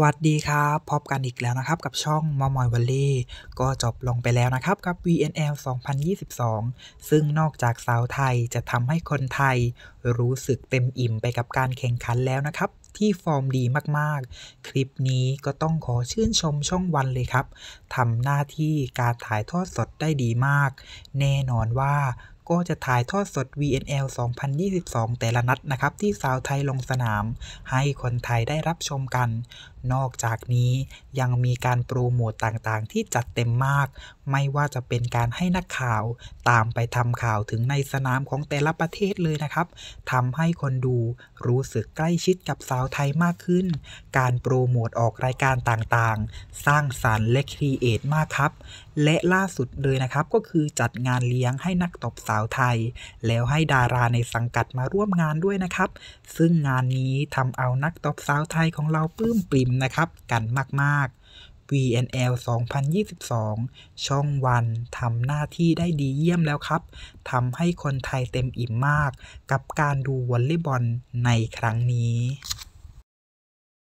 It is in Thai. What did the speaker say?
วัสดีครับพบกันอีกแล้วนะครับกับช่องมอมอยวัลลี่ก็จบลงไปแล้วนะครับ กับ VNL 2022 ซึ่งนอกจากสาวไทยจะทำให้คนไทยรู้สึกเต็มอิ่มไปกับการแข่งขันแล้วนะครับที่ ฟอร์มดีมาก ๆ คลิปนี้ก็ต้องขอ ชื่น ชมช่องวันเลยครับ ทำหน้าที่การถ่ายทอดสดได้ดีมาก แน่นอนว่าก็จะถ่ายทอดสด VNL 2022 แต่ละนัด นะ ครับ ที่สาวไทยลงสนาม ให้คนไทยได้รับชมกัน นอกจากนี้ยังมีการโปรโมตต่างๆ ที่จัดเต็มมาก ไม่ว่าจะเป็นการให้นักข่าวตามไปทำข่าวถึงในสนามของแต่ละประเทศเลยนะครับทำให้คนดูรู้สึกใกล้ชิดกับสาววไทยมากขึ้น การโปรโมทออกรายการต่างๆ สร้างสารรค์และครีเอทมากครับ และล่าสุดเลยนะครับก็คือจัดงานเลี้ยงให้นักตบสาวไทย แล้วให้ดาราในสังกัดมาร่วมงานด้วยนะครับ ซึ่งงานนี้ทำเอานักตบสาวไทยของเราปลื้มปริ่มนะครับ กันมากๆ VNL 2022 ช่องวันทำหน้าที่ได้ดีเยี่ยมแล้วครับ ทำให้คนไทยเต็มอิ่มมาก กับการดูวอลเลย์บอลในครั้งนี้